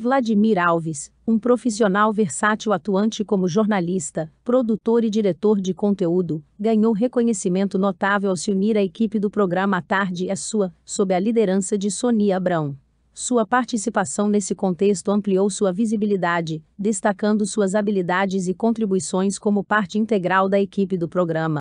Vladimir Alves, um profissional versátil atuante como jornalista, produtor e diretor de conteúdo, ganhou reconhecimento notável ao se unir à equipe do programa A Tarde é Sua, sob a liderança de Sonia Abrão. Sua participação nesse contexto ampliou sua visibilidade, destacando suas habilidades e contribuições como parte integral da equipe do programa.